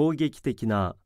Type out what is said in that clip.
攻撃的な